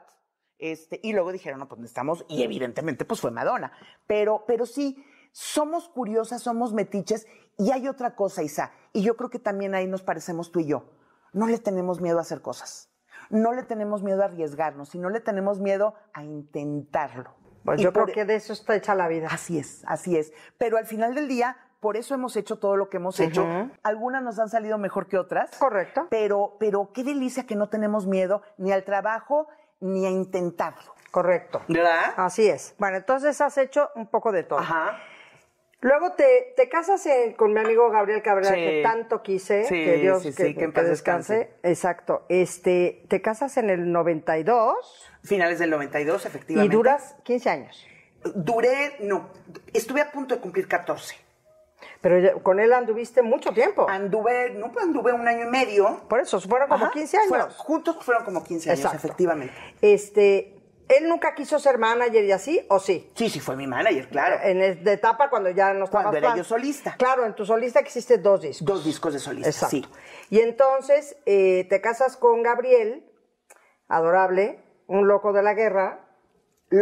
Este, y luego dijeron, no, pues necesitamos, y evidentemente pues fue Madonna. Pero, pero sí, somos curiosas, somos metiches y hay otra cosa, Isa, y yo creo que también ahí nos parecemos tú y yo. No le tenemos miedo a hacer cosas. No le tenemos miedo a arriesgarnos y no le tenemos miedo a intentarlo. Pues yo creo que de eso está hecha la vida. Así es, así es. Pero al final del día, por eso hemos hecho todo lo que hemos hecho. Algunas nos han salido mejor que otras. Correcto. Pero, pero qué delicia que no tenemos miedo ni al trabajo ni a intentarlo. Correcto. ¿Verdad? Así es. Bueno, entonces has hecho un poco de todo. Ajá. Luego te, casas con mi amigo Gabriel Cabrera, que tanto quise, que Dios que, que, descanse. Exacto. Este, te casas en el 92. Finales del 92, efectivamente. Y duras 15 años. Duré, no, estuve a punto de cumplir 14. Pero con él anduviste mucho tiempo. Anduve, no, pues anduve un año y medio. Por eso, fueron como 15 años. juntos fueron como 15 años, efectivamente. Este, ¿Él nunca quiso ser manager y así, o sí? Sí, sí, fue mi manager, claro. En esta etapa cuando ya no estaba. Cuando era yo solista. Claro, en tu solista existe dos discos. Dos discos de solista, sí. Y entonces eh, te casas con Gabriel, adorable, un loco de la guerra,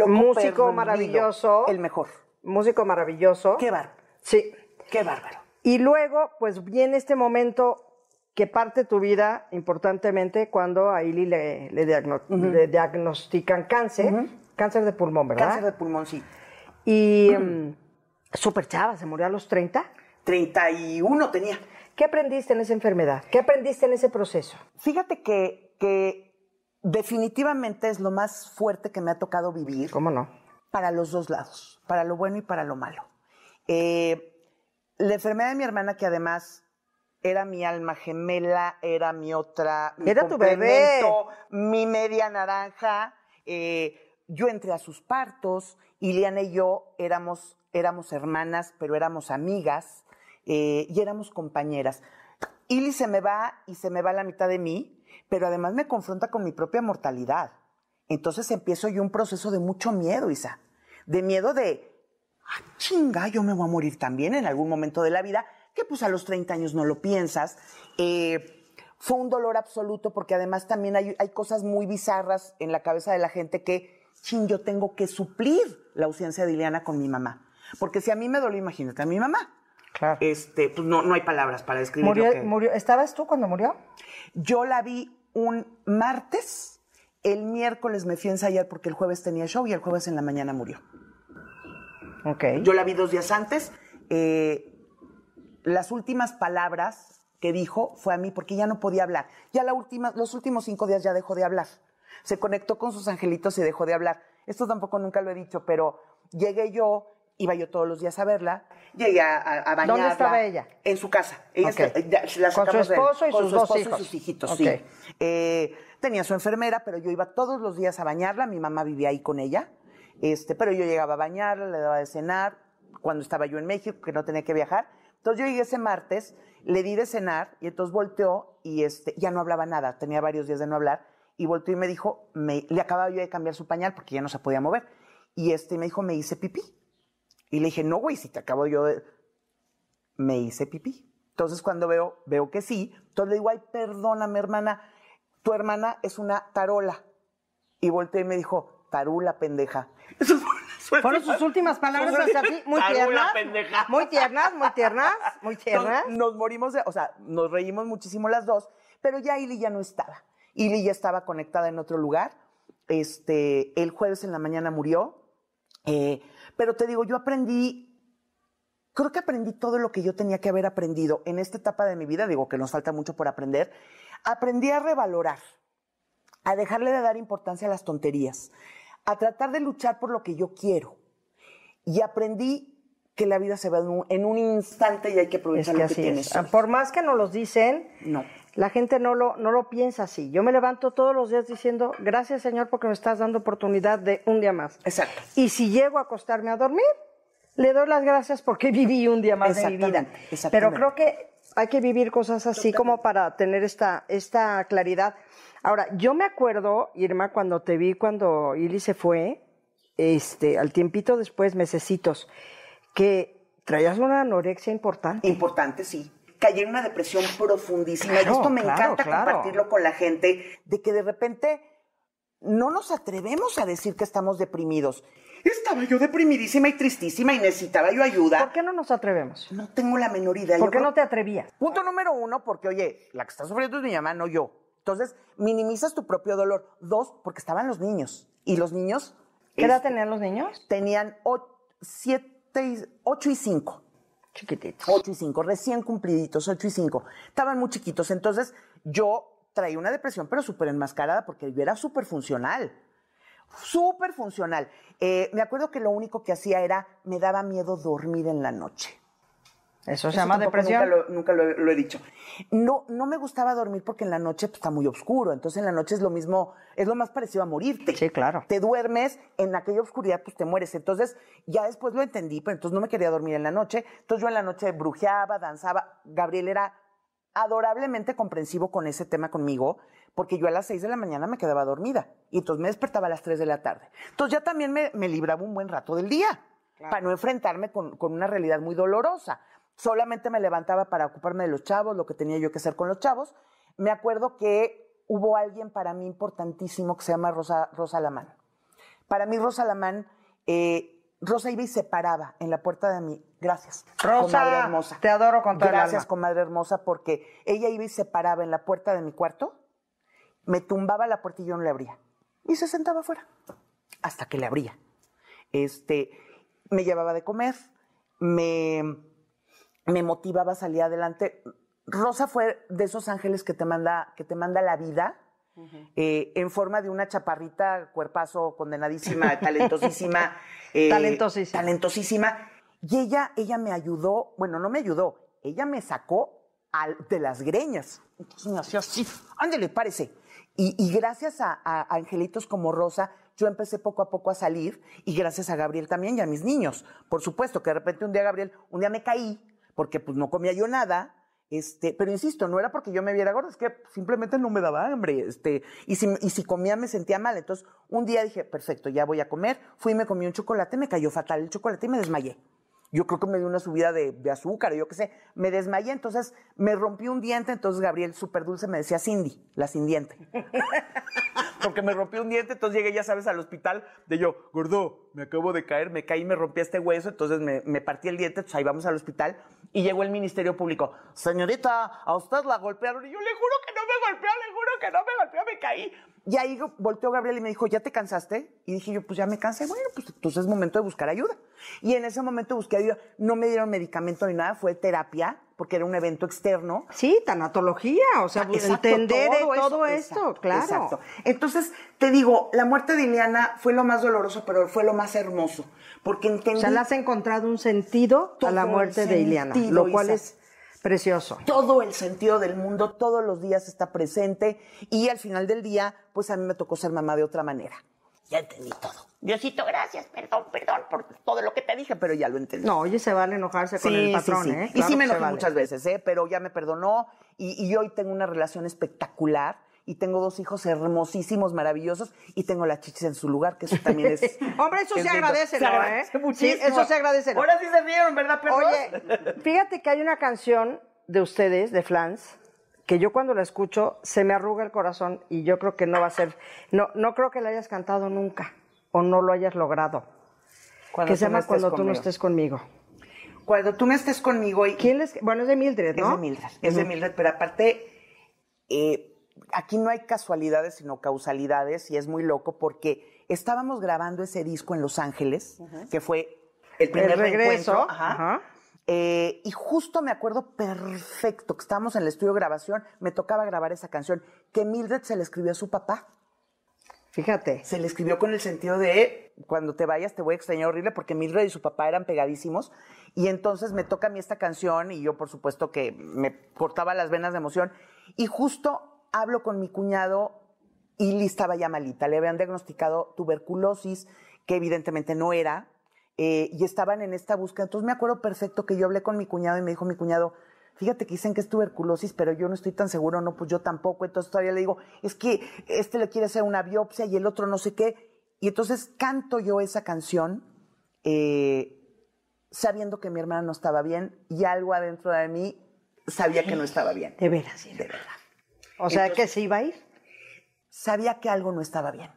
músico maravilloso. El mejor. Músico maravilloso. Qué bárbaro. Sí. Qué bárbaro. Y luego, pues viene este momento que parte tu vida importantemente cuando a Ili le, diagnostican cáncer, cáncer de pulmón, ¿verdad? Cáncer de pulmón, sí. Y em, súper chava, se murió a los 30. 31 tenía. ¿Qué aprendiste en esa enfermedad? ¿Qué aprendiste en ese proceso? Fíjate que, definitivamente es lo más fuerte que me ha tocado vivir. ¿Cómo no? Para los dos lados, para lo bueno y para lo malo. Eh, la enfermedad de mi hermana, que además era mi alma gemela, era mi otra, era tu bebé, mi media naranja. Eh, yo entré a sus partos, Iliana y yo éramos, éramos hermanas, pero éramos amigas eh, y éramos compañeras. Ili se me va y se me va la mitad de mí, pero además me confronta con mi propia mortalidad. Entonces empiezo yo un proceso de mucho miedo, Isa. De miedo de, ah, chinga, yo me voy a morir también en algún momento de la vida que pues a los 30 años no lo piensas. Eh, fue un dolor absoluto porque además también hay, cosas muy bizarras en la cabeza de la gente que, ching, yo tengo que suplir la ausencia de Ileana con mi mamá. Porque si a mí me dolió, imagínate a mi mamá. Claro. Este, pues no, no hay palabras para describir ¿Estabas tú cuando murió? Yo la vi un martes, el miércoles me fui a ensayar porque el jueves tenía show y el jueves en la mañana murió. Ok. Yo la vi dos días antes, eh, las últimas palabras que dijo fue a mí porque ya no podía hablar. Ya la última, los últimos cinco días ya dejó de hablar. Se conectó con sus angelitos y dejó de hablar. Esto tampoco nunca lo he dicho, pero llegué yo, iba yo todos los días a verla. Llegué a, bañarla. ¿Dónde estaba ella? En su casa. con su esposo, y, con sus su y sus hijitos. Sí. Eh, tenía su enfermera, pero yo iba todos los días a bañarla. Mi mamá vivía ahí con ella. Este, pero yo llegaba a bañarla, le daba de cenar, cuando estaba yo en México, que no tenía que viajar entonces yo llegué ese martes, le di de cenar y entonces volteó y este, ya no hablaba nada, tenía varios días de no hablar y volteó y me dijo, me, le acababa yo de cambiar su pañal porque ya no se podía mover y este me dijo, me hice pipí. Y le dije, no, güey, si te acabo yo de... Me hice pipí. Entonces cuando veo, veo que sí, entonces le digo, ay, perdóname hermana, tu hermana es una tarola. Y volteó y me dijo, tarula pendeja. Eso pues Fueron sus pues, últimas palabras hacia ti, muy tiernas, muy tiernas, muy tiernas, muy tiernas. Nos, morimos, de, o sea, nos reímos muchísimo las dos, pero ya Ili ya no estaba. Ili ya estaba conectada en otro lugar. Este, el jueves en la mañana murió. Eh, pero te digo, yo aprendí creo que aprendí todo lo que yo tenía que haber aprendido en esta etapa de mi vida, digo que nos falta mucho por aprender, aprendí a revalorar, a dejarle de dar importancia a las tonterías a tratar de luchar por lo que yo quiero. Y aprendí que la vida se va en un, instante y hay que aprovechar es que lo que tienes. Por más que no los dicen, no. la gente no lo, no lo piensa así. Yo me levanto todos los días diciendo, gracias Señor porque me estás dando oportunidad de un día más. Exacto. Y si llego a acostarme a dormir, le doy las gracias porque viví un día más de mi vida. Pero creo que hay que vivir cosas así como para tener esta, esta claridad. Ahora, yo me acuerdo, Irma, cuando te vi cuando Ili se fue, este, al tiempito después, mesecitos, que traías una anorexia importante. Importante, sí. Caí en una depresión profundísima. y esto me encanta compartirlo con la gente, de que de repente no nos atrevemos a decir que estamos deprimidos. Estaba yo deprimidísima y tristísima y necesitaba yo ayuda. ¿Por qué no nos atrevemos? No tengo la menor idea. ¿Por qué no te atrevías? Punto número uno, porque oye, la que está sufriendo es mi mamá, no yo. Entonces, minimizas tu propio dolor. Dos, porque estaban los niños. Y los niños... ¿Qué edad este, tenían los niños? Tenían ocho y cinco. Chiquititos. Ocho y cinco, recién cumpliditos, ocho y cinco. Estaban muy chiquitos. Entonces, yo traía una depresión, pero súper enmascarada, porque yo era súper funcional. Súper funcional. Eh, me acuerdo que lo único que hacía era, me daba miedo dormir en la noche. ¿Eso se llama depresión? Nunca, lo, he dicho. No, no me gustaba dormir porque en la noche pues, está muy oscuro. Entonces en la noche es lo mismo, es lo más parecido a morirte. Sí, claro. Te duermes, en aquella oscuridad pues te mueres. Entonces ya después lo entendí, pero entonces no me quería dormir en la noche. Entonces yo en la noche brujeaba, danzaba. Gabriel era adorablemente comprensivo con ese tema conmigo, porque yo a las 6 de la mañana me quedaba dormida y entonces me despertaba a las 3 de la tarde. Entonces ya también me, libraba un buen rato del día para no enfrentarme con, una realidad muy dolorosa. Solamente me levantaba para ocuparme de los chavos, lo que tenía yo que hacer con los chavos. Me acuerdo que hubo alguien para mí importantísimo que se llama Rosa, Rosa Lamán. Para mí Rosa Lamán... Eh, Rosa iba y se paraba en la puerta de mi. Gracias. Rosa, hermosa. te adoro con todo Gracias, el alma. comadre hermosa, porque ella iba y se paraba en la puerta de mi cuarto, me tumbaba la puerta y yo no le abría. Y se sentaba afuera hasta que le abría. Este, me llevaba de comer, me, me motivaba a salir adelante. Rosa fue de esos ángeles que te manda, que te manda la vida eh, en forma de una chaparrita, cuerpazo, condenadísima, eh, talentosísima. talentosísima. Y ella, ella me ayudó, bueno, no me ayudó, ella me sacó al, de las greñas. Entonces me hacía así, párese. Y, y gracias a, angelitos como Rosa, yo empecé poco a poco a salir y gracias a Gabriel también y a mis niños. Por supuesto que de repente un día Gabriel, un día me caí porque pues no comía yo nada, este, pero insisto, no era porque yo me viera gorda, es que simplemente no me daba hambre. Este, y si, y si comía me sentía mal. Entonces, un día dije, perfecto, ya voy a comer. Fui, y me comí un chocolate, me cayó fatal el chocolate y me desmayé yo creo que me dio una subida de, azúcar, yo qué sé, me desmayé, entonces me rompí un diente, entonces Gabriel súper dulce me decía Cindy, la sin diente. Porque me rompí un diente, entonces llegué, ya sabes, al hospital de yo, gordo, me acabo de caer, me caí, me rompí este hueso, entonces me, me partí el diente, entonces ahí vamos al hospital y llegó el Ministerio Público, señorita, a usted la golpearon y yo le juro que no me golpeó, le juro que no me golpeó, me caí. Y ahí volteó Gabriel y me dijo, ¿ya te cansaste? Y dije yo, pues ya me cansé. Bueno, pues entonces pues, es momento de buscar ayuda. Y en ese momento busqué ayuda. No me dieron medicamento ni nada, fue terapia, porque era un evento externo. Sí, tanatología, o sea, entender eh, todo, esto, claro. Entonces, te digo, la muerte de Ileana fue lo más doloroso, pero fue lo más hermoso, porque entendí... O sea, le has encontrado un sentido a la muerte de Ileana, lo cual es Precioso. Todo el sentido del mundo, todos los días está presente y al final del día, pues a mí me tocó ser mamá de otra manera. Ya entendí todo. Diosito, gracias, perdón, perdón por todo lo que te dije, pero ya lo entendí. No, oye, se vale enojarse con el patrón, ¿eh? y sí me enojé muchas veces, ¿eh? Pero ya me perdonó y hoy tengo una relación espectacular y tengo dos hijos hermosísimos, maravillosos, y tengo las chichis en su lugar, que eso también es. Hombre, eso se agradece, ¿eh? Sí, eso se agradece. Ahora sí se vieron ¿verdad, perros? Oye, fíjate que hay una canción de ustedes, de Flans, que yo cuando la escucho se me arruga el corazón y yo creo que no va a ser. No, no creo que la hayas cantado nunca o no lo hayas logrado. Cuando que se llama Cuando tú no estés conmigo cuando tú no estés conmigo y... ¿Quién es Bueno, es de Mildred, ¿no? Es de Mildred, es de Mildred, pero aparte, eh, aquí no hay casualidades, sino causalidades, y es muy loco porque estábamos grabando ese disco en Los Ángeles, que fue el primer regreso. Eh, y justo me acuerdo perfecto que estábamos en el estudio de grabación, me tocaba grabar esa canción, que Mildred se le escribió a su papá. Fíjate. Se le escribió con el sentido de cuando te vayas te voy a extrañar horrible porque Mildred y su papá eran pegadísimos y entonces me toca a mí esta canción y yo por supuesto que me cortaba las venas de emoción y justo hablo con mi cuñado y listaba estaba ya malita. Le habían diagnosticado tuberculosis, que evidentemente no era, eh, y estaban en esta búsqueda. Entonces me acuerdo perfecto que yo hablé con mi cuñado y me dijo mi cuñado, fíjate que dicen que es tuberculosis, pero yo no estoy tan seguro, no, pues yo tampoco. Entonces todavía le digo, es que este le quiere hacer una biopsia y el otro no sé qué. Y entonces canto yo esa canción eh, sabiendo que mi hermana no estaba bien y algo adentro de mí sabía que no estaba bien. De veras, de verdad o sea que se iba a ir. Sabía que algo no estaba bien.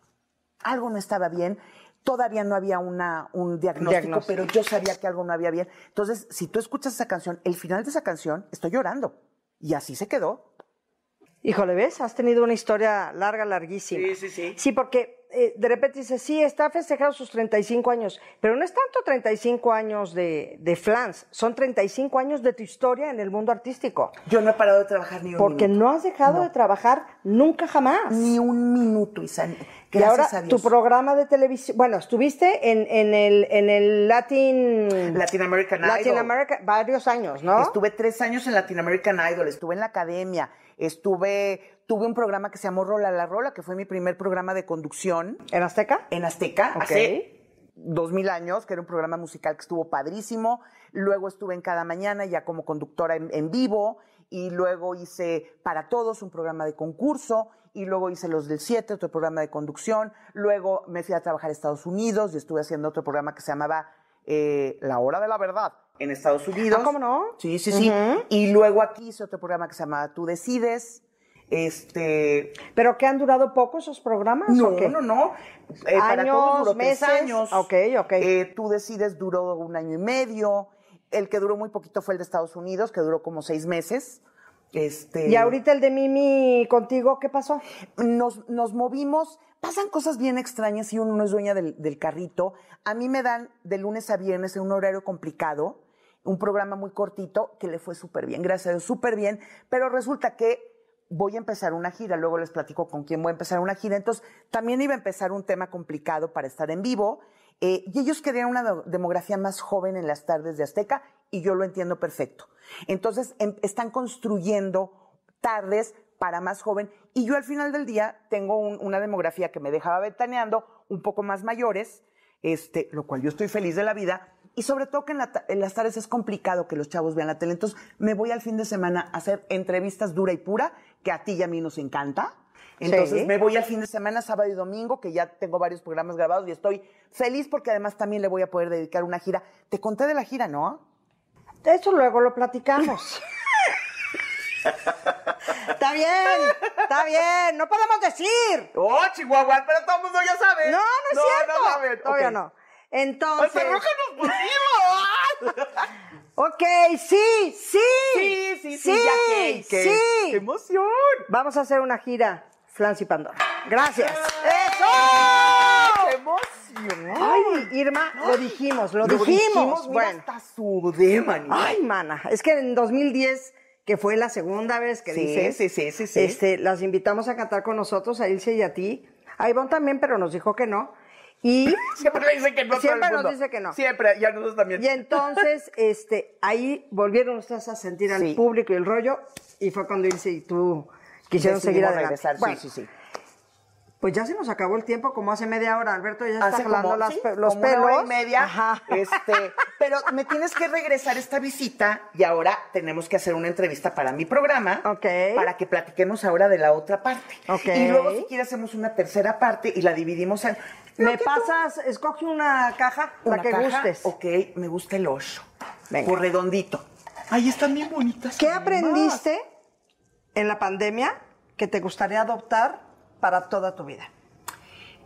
Algo no estaba bien. Todavía no había una, un diagnóstico, diagnóstico, pero yo sabía que algo no había bien. Entonces, si tú escuchas esa canción, el final de esa canción, estoy llorando. Y así se quedó. Híjole, ¿ves? Has tenido una historia larga, larguísima. Sí, sí, sí. Sí, porque eh, de repente dice, sí, está festejado sus 35 años, pero no es tanto 35 años de, de flans, son 35 años de tu historia en el mundo artístico. Yo no he parado de trabajar ni un minuto. Porque no has dejado de trabajar nunca jamás. Ni un minuto, y Gracias y ahora, tu programa de televisión, bueno, estuviste en, el, en el Latin... Latin American Idol. Latin America, varios años, ¿no? Estuve tres años en Latin American Idol, estuve en la academia, estuve tuve un programa que se llamó Rola la Rola, que fue mi primer programa de conducción. ¿En Azteca? En Azteca, ok. dos mil años, que era un programa musical que estuvo padrísimo. Luego estuve en Cada Mañana ya como conductora en, vivo y luego hice Para Todos, un programa de concurso, y luego hice Los del Siete, otro programa de conducción, luego me fui a trabajar a Estados Unidos y estuve haciendo otro programa que se llamaba eh, La Hora de la Verdad en Estados Unidos. Ah, ¿cómo no? Sí, sí, sí. Y luego aquí hice otro programa que se llamaba Tú Decides, este, ¿Pero que han durado poco esos programas? No, no, no. Eh, años, para todos los meses, años. Ok, eh, tú decides, duró un año y medio. El que duró muy poquito fue el de Estados Unidos, que duró como seis meses. Este, y ahorita el de Mimi contigo, ¿qué pasó? Nos, movimos, pasan cosas bien extrañas y uno no es dueña del, carrito. A mí me dan de lunes a viernes en un horario complicado, un programa muy cortito que le fue súper bien, gracias súper bien, pero resulta que voy a empezar una gira, luego les platico con quién voy a empezar una gira. Entonces, también iba a empezar un tema complicado para estar en vivo. Eh, y ellos querían una demografía más joven en las tardes de Azteca y yo lo entiendo perfecto. Entonces, em, están construyendo tardes para más joven y yo al final del día tengo una demografía que me dejaba ventaneando, un poco más mayores, este, lo cual yo estoy feliz de la vida. Y sobre todo que en, en, las tardes es complicado que los chavos vean la tele. Entonces me voy al fin de semana a hacer entrevistas dura y pura que a ti y a mí nos encanta. Entonces me voy al fin de semana, sábado y domingo, que ya tengo varios programas grabados y estoy feliz porque además también le voy a poder dedicar una gira. Te conté de la gira, ¿no? De eso luego lo platicamos. está bien, está bien, no podemos decir. Oh, Chihuahua, pero todo el mundo ya sabe. No, no es cierto. No, no, todavía no. Entonces. nos Ok, sí, sí. Sí, sí, sí, ya qué, emoción! Vamos a hacer una gira, Flancy Pandora. Gracias. ¡Eso! ¡Qué emoción! Ay, Irma, lo dijimos, lo, dijimos. bueno. está sudé, Ay, mana, es que en 2010 que fue la segunda vez que Sí, sí, sí, sí, sí. Este, las invitamos a cantar con nosotros, a Ilse y a ti. A Ivonne también, pero nos dijo que no. Y siempre le dice que no. Siempre nos dice que no. Siempre, y a nosotros también. Y entonces, este, ahí volvieron ustedes a sentir al público y el rollo, y fue cuando dice y tú quisieron seguir a adelante. regresar, sí, Pues ya se nos acabó el tiempo, como hace media hora, Alberto ya está los pelos. media. Este, pero me tienes que regresar esta visita y ahora tenemos que hacer una entrevista para mi programa. Ok. Para que platiquemos ahora de la otra parte. Y luego, si quieres, hacemos una tercera parte y la dividimos en. ¿Me pasas? Escoge una caja, la que gustes. Ok, me gusta el 8. Venga. redondito. Ahí están bien bonitas. ¿Qué aprendiste en la pandemia que te gustaría adoptar para toda tu vida?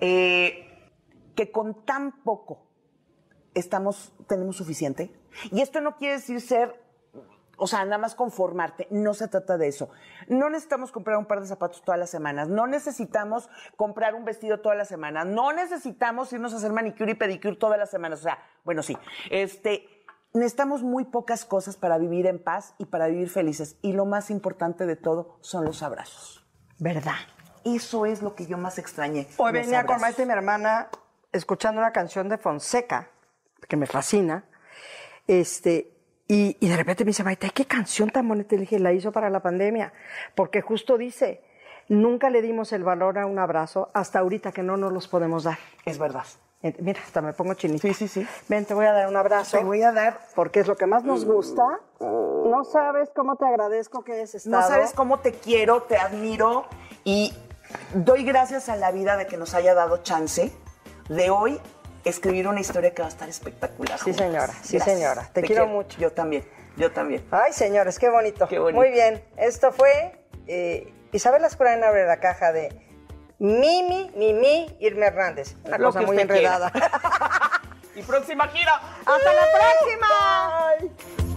Eh, que con tan poco estamos, tenemos suficiente. Y esto no quiere decir ser o sea, nada más conformarte. No se trata de eso. No necesitamos comprar un par de zapatos todas las semanas. No necesitamos comprar un vestido todas las semanas. No necesitamos irnos a hacer manicure y pedicure todas las semanas. O sea, bueno, sí. Este, necesitamos muy pocas cosas para vivir en paz y para vivir felices. Y lo más importante de todo son los abrazos. ¿Verdad? Eso es lo que yo más extrañé. Hoy venía con con y mi hermana, escuchando una canción de Fonseca, que me fascina. Este, y, de repente me dice, Maite, ¿qué canción tan bonita? Le dije, la hizo para la pandemia, porque justo dice, nunca le dimos el valor a un abrazo hasta ahorita que no nos los podemos dar. Es verdad. Mira, hasta me pongo chinita. Sí, sí, sí. Ven, te voy a dar un abrazo. Te voy a dar. Porque es lo que más nos gusta. No sabes cómo te agradezco que es estado. No sabes cómo te quiero, te admiro y doy gracias a la vida de que nos haya dado chance de hoy escribir una historia que va a estar espectacular. Sí, señora, sí, señora. Te, quiero, mucho. Yo también, yo también. Ay, señores, qué bonito. Qué bonito. Muy bien, esto fue eh, Isabel en abre la caja de Mimi, Mimi, Irma Hernández. Una cosa muy enredada. y próxima gira. ¡Hasta la próxima!